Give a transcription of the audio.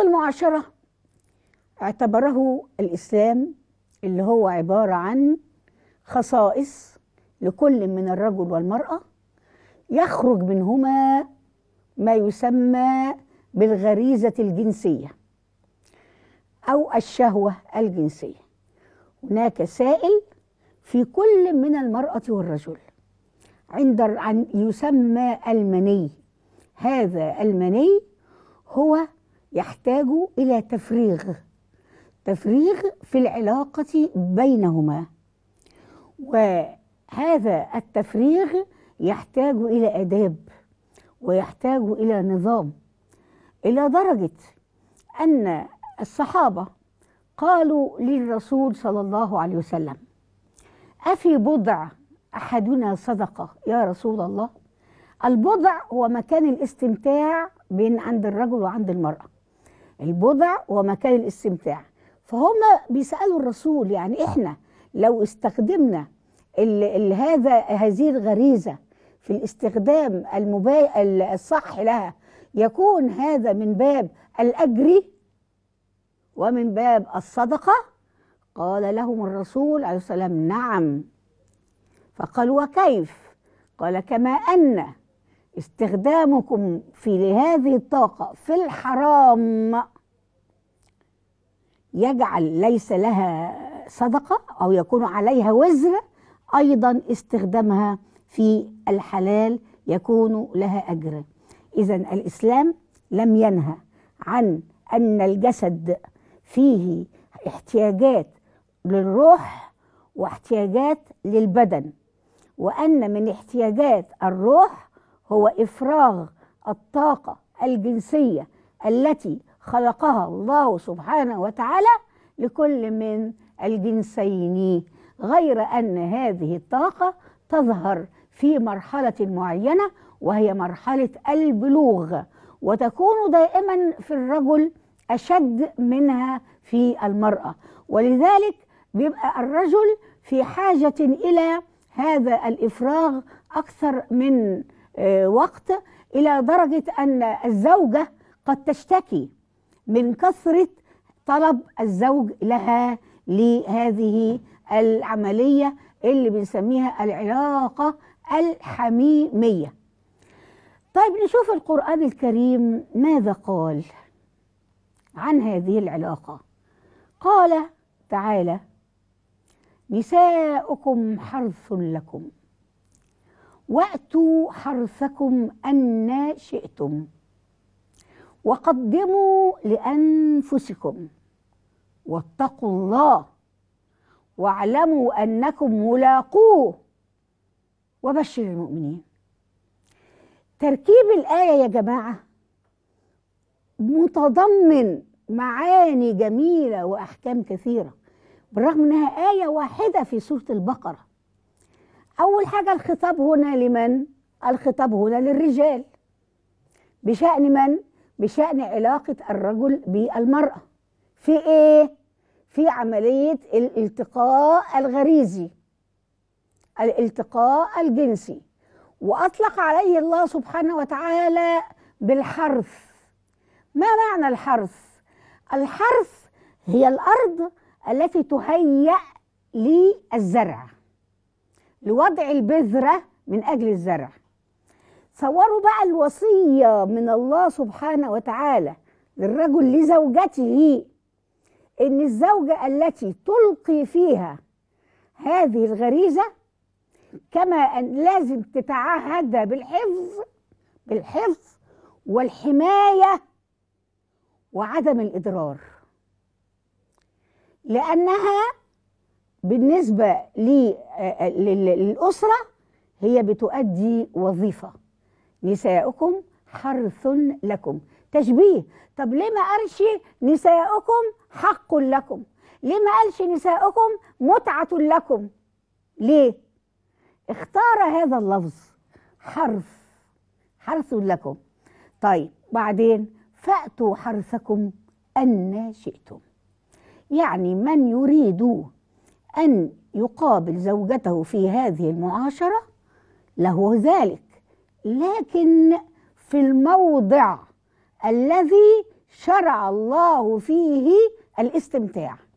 المعاشرة اعتبره الإسلام اللي هو عبارة عن خصائص لكل من الرجل والمرأة يخرج منهما ما يسمى بالغريزة الجنسية أو الشهوة الجنسية هناك سائل في كل من المرأة والرجل عند عن يسمى المني هذا المني هو يحتاجوا إلى تفريغ تفريغ في العلاقة بينهما وهذا التفريغ يحتاج إلى آداب ويحتاج إلى نظام إلى درجة أن الصحابة قالوا للرسول صلى الله عليه وسلم أفي بضع أحدنا صدقة يا رسول الله البضع هو مكان الاستمتاع بين عند الرجل وعند المرأة البضع ومكان الاستمتاع فهم بيسألوا الرسول يعني إحنا لو استخدمنا الـ الـ هذا هذه الغريزة في الاستخدام المبا... الصح لها يكون هذا من باب الأجر ومن باب الصدقة قال لهم الرسول عليه السلام نعم فقالوا وكيف قال كما أن استخدامكم في هذه الطاقة في الحرام يجعل ليس لها صدقة أو يكون عليها وزر أيضا استخدامها في الحلال يكون لها أجر إذا الإسلام لم ينهى عن أن الجسد فيه احتياجات للروح واحتياجات للبدن وأن من احتياجات الروح هو إفراغ الطاقة الجنسية التي خلقها الله سبحانه وتعالى لكل من الجنسين غير أن هذه الطاقة تظهر في مرحلة معينة وهي مرحلة البلوغ وتكون دائما في الرجل أشد منها في المرأة ولذلك بيبقى الرجل في حاجة إلى هذا الإفراغ أكثر من آه، وقت إلى درجة أن الزوجة قد تشتكي من كثرة طلب الزوج لها لهذه العملية اللي بنسميها العلاقة الحميمية طيب نشوف القرآن الكريم ماذا قال عن هذه العلاقة قال تعالى نساؤكم حرث لكم واتوا حرثكم أن شئتم وقدموا لانفسكم واتقوا الله واعلموا انكم ملاقوه وبشر المؤمنين تركيب الايه يا جماعه متضمن معاني جميله واحكام كثيره بالرغم انها ايه واحده في سوره البقره اول حاجه الخطاب هنا لمن الخطاب هنا للرجال بشان من بشأن علاقة الرجل بالمرأة في إيه؟ في عملية الالتقاء الغريزي الالتقاء الجنسي وأطلق عليه الله سبحانه وتعالى بالحرف ما معنى الحرف؟ الحرف هي الأرض التي تهيأ للزرع لوضع البذرة من أجل الزرع تصوروا بقى الوصية من الله سبحانه وتعالى للرجل لزوجته إن الزوجة التي تلقي فيها هذه الغريزة كما أن لازم تتعهد بالحفظ بالحفظ والحماية وعدم الإضرار لأنها بالنسبة آه، آه، للأسرة هي بتؤدي وظيفة نساؤكم حرث لكم تشبيه طب ليه ما قالش نساؤكم حق لكم ليه ما قالش نساؤكم متعة لكم ليه اختار هذا اللفظ حرث حرث لكم طيب بعدين فأتوا حرثكم أن شئتم يعني من يريد أن يقابل زوجته في هذه المعاشرة له ذلك لكن في الموضع الذي شرع الله فيه الاستمتاع